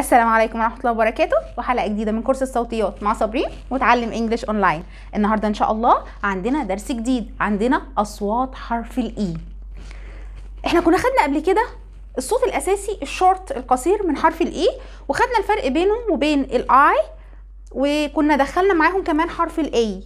السلام عليكم ورحمه الله وبركاته وحلقه جديده من كورس الصوتيات مع صابرين وتعلم انجلش اونلاين النهارده ان شاء الله عندنا درس جديد عندنا اصوات حرف الاي e. احنا كنا خدنا قبل كده الصوت الاساسي الشورت القصير من حرف الاي e، وخدنا الفرق بينه وبين الاي وكنا دخلنا معاهم كمان حرف الاي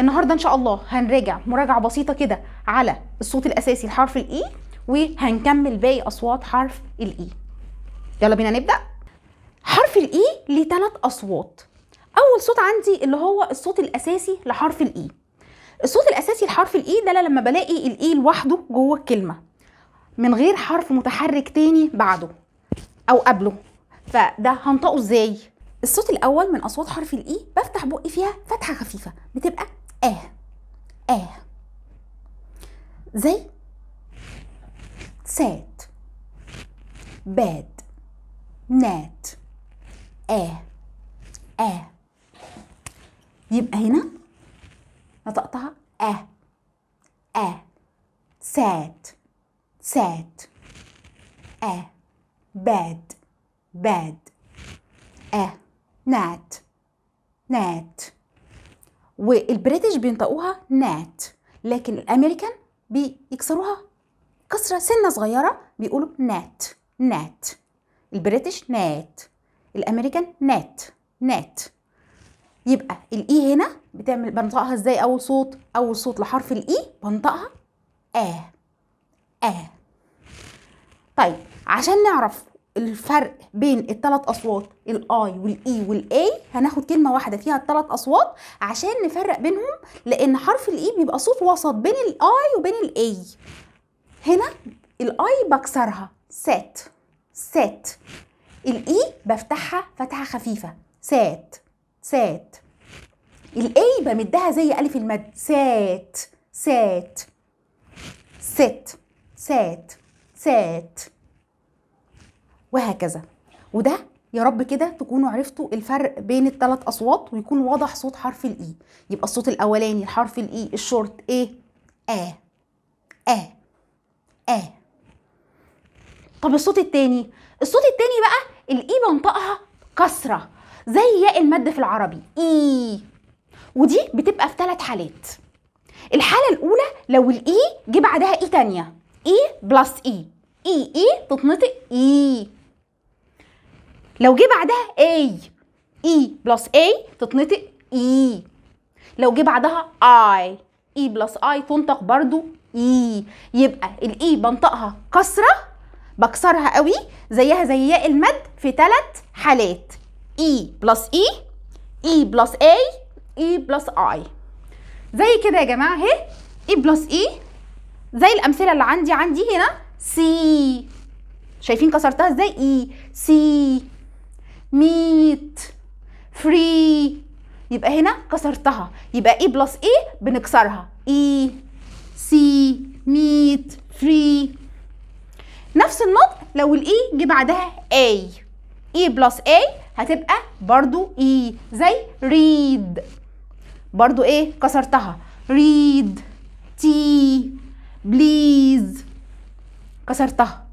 النهارده ان شاء الله هنراجع مراجعه بسيطه كده على الصوت الاساسي لحرف الاي e، وهنكمل باقي اصوات حرف الاي يلا بينا نبدا حرف الاي e ليه ثلاث اصوات اول صوت عندي اللي هو الصوت الاساسي لحرف الاي e. الصوت الاساسي لحرف الاي e ده لما بلاقي الاي لوحده جوه الكلمه من غير حرف متحرك تاني بعده او قبله فده هنطقه ازاي الصوت الاول من اصوات حرف الاي بفتح بقي فيها فتحه خفيفه بتبقى اه اه زي sad bad net آ آ يبقى هنا نطقتها آ آ sad sad آ bad bad آ نات نات والبريتش بينطقوها نات لكن الامريكان بيكسروها كسره سنه صغيره بيقولوا نات نات البريتش نات الامريكان نات نات يبقى الاي e هنا بتعمل بنطقها ازاي اول صوت اول صوت لحرف الاي e بنطقها ا ا طيب عشان نعرف الفرق بين الثلاث اصوات الاي والاي e والاي هناخد كلمه واحده فيها الثلاث اصوات عشان نفرق بينهم لان حرف الاي بيبقى صوت وسط بين الاي وبين الاي هنا الاي بكسرها سات سات الاي e بفتحها فتحه خفيفه سات سات الاي بمدها زي الف المد سات سات ست سات سات وهكذا وده يا رب كده تكونوا عرفتوا الفرق بين الثلاث اصوات ويكون واضح صوت حرف الاي e. يبقى الصوت الاولاني الحرف الاي e، الشورت ايه اه اه اه طب الصوت التاني الصوت التاني بقى الاي بنطقها e كسره زي ياء المد في العربي اي e. ودي بتبقى في ثلاث حالات الحاله الاولى لو الاي e جه بعدها اي تانية اي بلس اي اي اي تتنطق اي لو جه بعدها اي اي بلس اي تتنطق اي لو جه بعدها اي اي بلس اي تنطق برضو اي يبقى الاي بنطقها كسره بكسرها قوي زيها زي ياء المد في ثلاث حالات اي بلس اي اي بلس اي اي بلس اي زي كده يا جماعه اهي اي بلس اي زي الامثله اللي عندي عندي هنا سي شايفين كسرتها ازاي اي e، سي ميت فري يبقى هنا كسرتها يبقى اي بلس اي بنكسرها اي e، سي ميت فري نفس النطق لو الاي e جه بعدها اي اي بلس اي هتبقى برضو اي e، زي ريد برضو ايه كسرتها ريد تي بليز كسرتها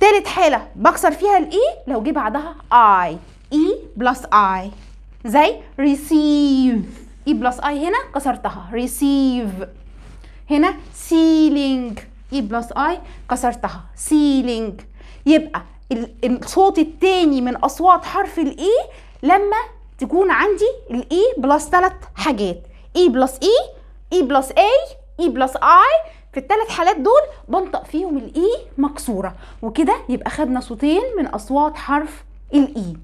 تالت حالة بكسر فيها الاي e لو جه بعدها اي اي بلس اي زي ريسيف اي بلس اي هنا كسرتها ريسيف هنا سيلينج اي بلس اي كسرتها سيلينج يبقى الصوت الثاني من اصوات حرف الاي e لما تكون عندي الاي بلس ثلاث حاجات اي بلس اي اي بلس اي اي بلس اي في الثلاث حالات دول بنطق فيهم الاي e مكسوره وكده يبقى خدنا صوتين من اصوات حرف الاي e.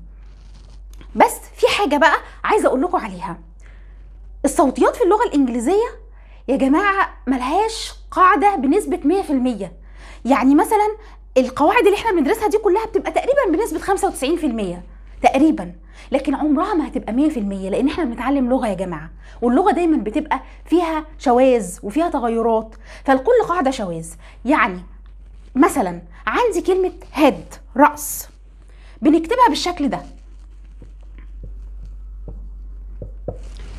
بس في حاجه بقى عايزه اقول لكم عليها الصوتيات في اللغه الانجليزيه يا جماعه ملهاش قاعده بنسبه 100% يعني مثلا القواعد اللي احنا بندرسها دي كلها بتبقى تقريبا بنسبه 95% تقريبا لكن عمرها ما هتبقى 100% لان احنا بنتعلم لغه يا جماعه واللغه دايما بتبقى فيها شواذ وفيها تغيرات فلكل قاعده شواذ يعني مثلا عندي كلمه هيد راس بنكتبها بالشكل ده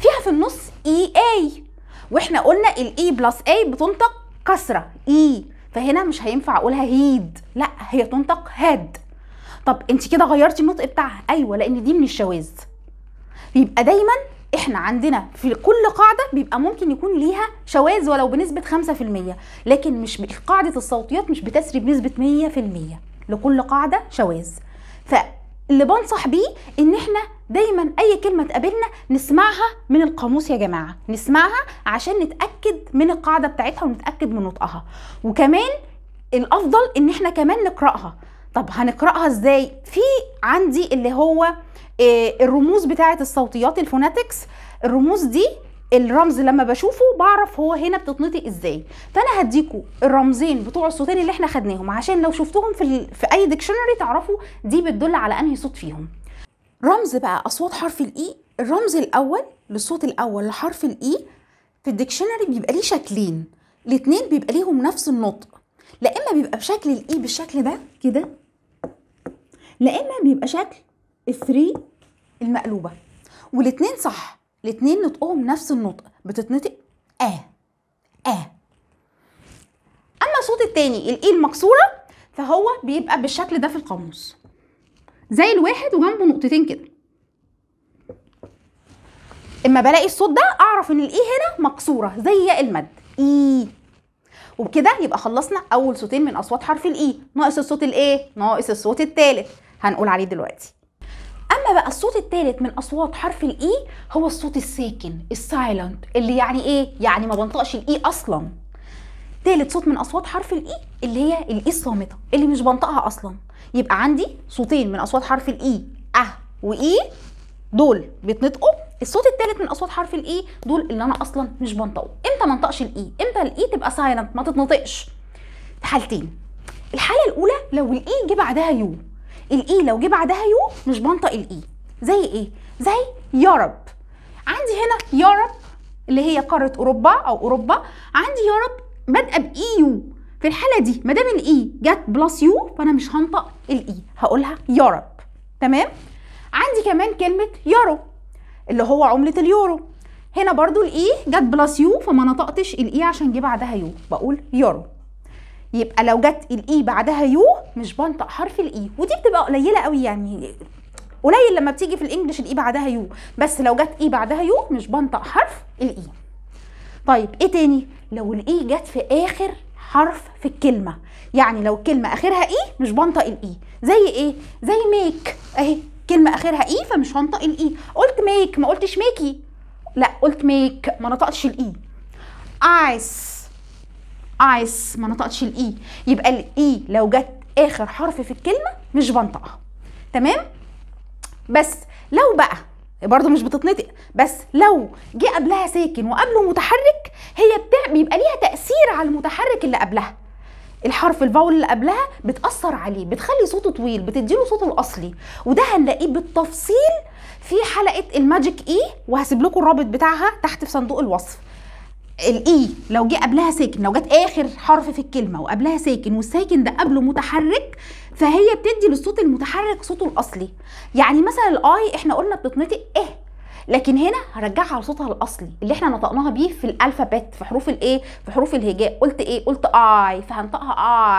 فيها في النص اي e اي واحنا قلنا الاي بلس اي بتنطق كسرة إي e. فهنا مش هينفع أقولها هيد لا هي تنطق هاد طب أنت كده غيرتي النطق بتاعها أيوة لأن دي من الشواذ يبقى دايما احنا عندنا في كل قاعدة بيبقى ممكن يكون ليها شواذ ولو بنسبة 5% لكن مش قاعدة الصوتيات مش بتسري بنسبة 100% لكل قاعدة شواذ فاللي بنصح بيه ان احنا دايما اي كلمه تقابلنا نسمعها من القاموس يا جماعه نسمعها عشان نتاكد من القاعده بتاعتها ونتاكد من نطقها وكمان الافضل ان احنا كمان نقراها طب هنقراها ازاي في عندي اللي هو آه، الرموز بتاعه الصوتيات الفوناتكس الرموز دي الرمز لما بشوفه بعرف هو هنا بتتنطق ازاي فانا هديكوا الرمزين بتوع الصوتين اللي احنا خدناهم عشان لو شفتهم في, في اي ديكشنري تعرفوا دي بتدل على انهي صوت فيهم رمز بقى اصوات حرف الاي e، الرمز الاول للصوت الاول لحرف الاي e في الديكشنري بيبقى ليه شكلين الاتنين بيبقى ليهم نفس النطق لا اما بيبقى بشكل الاي e بالشكل ده كده لا اما بيبقى شكل الثري المقلوبه والاتنين صح الاتنين نطقهم نفس النطق بتتنطق اه اه اما الصوت التاني الاي المكسوره فهو بيبقى بالشكل ده في القاموس زي الواحد وجنبه نقطتين كده اما بلاقي الصوت ده اعرف ان الاي هنا مكسوره زي المد اي وبكده يبقى خلصنا اول صوتين من اصوات حرف الاي ناقص الصوت الايه ناقص الصوت الثالث هنقول عليه دلوقتي اما بقى الصوت الثالث من اصوات حرف الاي هو الصوت الساكن السايلنت اللي يعني ايه يعني ما بنطقش الاي اصلا ثالث صوت من اصوات حرف الاي اللي هي الاي الصامته اللي مش بنطقها اصلا يبقى عندي صوتين من اصوات حرف الاي e، اه واي e، دول بيتنطقوا الصوت الثالث من اصوات حرف الاي e، دول اللي انا اصلا مش بنطقه امتى ما انطقش الاي امتى الاي تبقى سايلنت ما تتنطقش في حالتين الحاله الاولى لو الاي جه بعدها يو الاي لو جه بعدها يو مش بنطق الاي زي ايه زي يارب عندي هنا يارب اللي هي قاره اوروبا او اوروبا عندي يارب بادئه بايو في الحاله دي ما دام الاي e جت بلس يو فانا مش هنطق الاي e، هقولها يورب تمام عندي كمان كلمه يورو اللي هو عمله اليورو هنا برضو الاي e جت بلس يو فما نطقتش الاي عشان جه بعدها يو بقول يورو يبقى لو جت الاي بعدها يو مش بنطق حرف الاي ودي بتبقى قليله قوي يعني قليل لما بتيجي في الانجليش الاي بعدها يو بس لو جت اي بعدها يو مش بنطق حرف الاي طيب ايه تاني لو الاي جت في اخر حرف في الكلمة يعني لو الكلمة آخرها إي مش بنطق الإي زي إيه؟ زي ميك أهي كلمة آخرها إي فمش هنطق الإي قلت ميك ما قلتش ميكي لا قلت ميك ما نطقتش الإي آيس آيس ما نطقتش الإي يبقى الإي لو جت آخر حرف في الكلمة مش بنطقها تمام؟ بس لو بقى برضه مش بتتنطق بس لو جه قبلها ساكن وقبله متحرك هي بتاع بيبقى ليها تاثير على المتحرك اللي قبلها الحرف الفاول اللي قبلها بتاثر عليه بتخلي صوته طويل بتديله صوته الاصلي وده هنلاقيه بالتفصيل في حلقه الماجيك اي وهسيب لكم الرابط بتاعها تحت في صندوق الوصف الاي e لو جه قبلها ساكن لو جت اخر حرف في الكلمه وقبلها ساكن والساكن ده قبله متحرك فهي بتدي للصوت المتحرك صوته الاصلي يعني مثلا الاي احنا قلنا بتتنطق ايه لكن هنا هرجعها لصوتها الاصلي اللي احنا نطقناها بيه في الالفابت في حروف الايه في حروف الهجاء قلت ايه قلت اي فهنطقها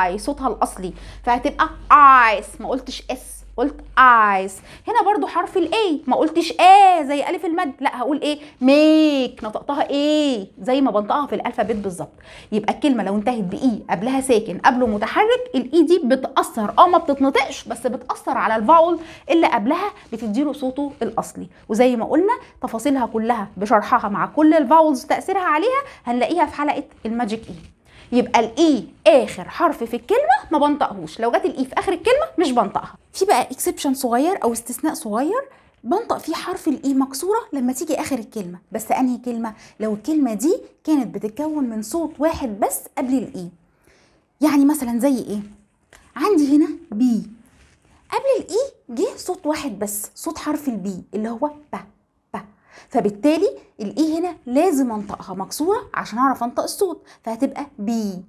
اي صوتها الاصلي فهتبقى ايس ما قلتش اس قلت ايس هنا برضو حرف الاي ما قلتش ايه زي الف المد لا هقول ايه ميك نطقتها ايه زي ما بنطقها في الالفابيت بالظبط يبقى الكلمه لو انتهت باي قبلها ساكن قبله متحرك الاي e دي بتاثر اه ما بتتنطقش بس بتاثر على الفاول اللي قبلها بتديله صوته الاصلي وزي ما قلنا تفاصيلها كلها بشرحها مع كل الفاولز تاثيرها عليها هنلاقيها في حلقه الماجيك اي e. يبقى الاي e اخر حرف في الكلمه ما بنطقهوش لو جت الاي e في اخر الكلمه مش بنطقها في بقى اكسبشن صغير او استثناء صغير بنطق فيه حرف الاي e مكسوره لما تيجي اخر الكلمه بس انهي كلمه لو الكلمه دي كانت بتتكون من صوت واحد بس قبل الاي يعني مثلا زي ايه عندي هنا بي قبل الاي جه صوت واحد بس صوت حرف البي اللي هو با فبالتالي الاي e هنا لازم انطقها مكسوره عشان اعرف انطق الصوت فهتبقى بي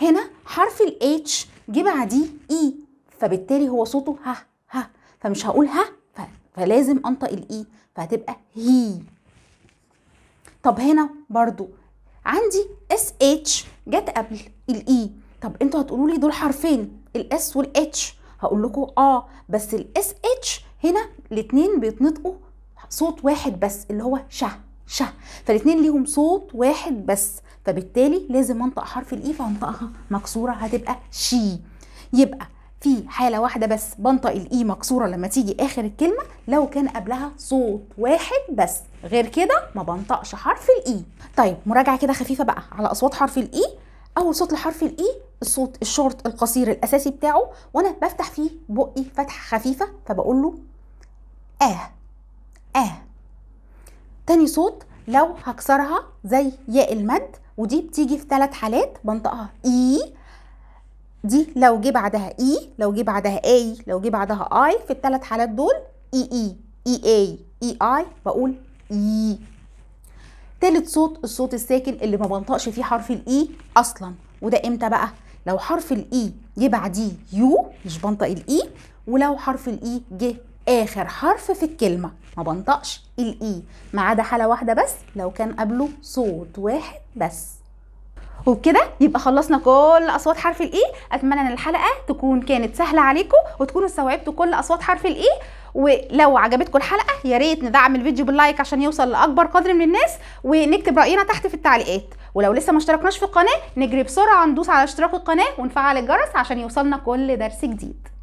هنا حرف الاتش جه بعديه اي e، فبالتالي هو صوته ها ها فمش هقول ها فلازم انطق الاي e، فهتبقى هي طب هنا برضو عندي اس اتش جت قبل الاي طب انتوا هتقولوا لي دول حرفين الاس والاتش هقول لكم اه بس الاس اتش هنا الاثنين بيتنطقوا صوت واحد بس اللي هو شه شه فالاثنين ليهم صوت واحد بس فبالتالي لازم انطق حرف الاي فانطقها مكسوره هتبقى شي يبقى في حالة واحدة بس بنطق الإي مكسورة لما تيجي آخر الكلمة لو كان قبلها صوت واحد بس غير كده ما بنطقش حرف الإي طيب مراجعة كده خفيفة بقى على أصوات حرف الإي أول صوت لحرف الإي الصوت الشورت القصير الأساسي بتاعه وأنا بفتح فيه بقي فتحة خفيفة فبقول له آه آه تاني صوت لو هكسرها زي ياء المد ودي بتيجي في ثلاث حالات بنطقها إي e. دي لو جه بعدها إي e، لو جه بعدها أي لو جه بعدها آي في الثلاث حالات دول إي إي إي أي إي آي بقول إي e. تالت صوت الصوت الساكن اللي ما بنطقش فيه حرف الإي أصلا وده إمتى بقى؟ لو حرف الإي جه بعديه يو مش بنطق الإي ولو حرف الإي جه اخر حرف في الكلمه ما بنطقش الاي e. ما عدا حاله واحده بس لو كان قبله صوت واحد بس وبكده يبقى خلصنا كل اصوات حرف الاي e. اتمنى ان الحلقه تكون كانت سهله عليكم وتكونوا استوعبتوا كل اصوات حرف الاي e. ولو عجبتكم الحلقه يا ريت ندعم الفيديو باللايك عشان يوصل لاكبر قدر من الناس ونكتب راينا تحت في التعليقات ولو لسه ما اشتركناش في القناه نجري بسرعه ندوس على اشتراك القناه ونفعل الجرس عشان يوصلنا كل درس جديد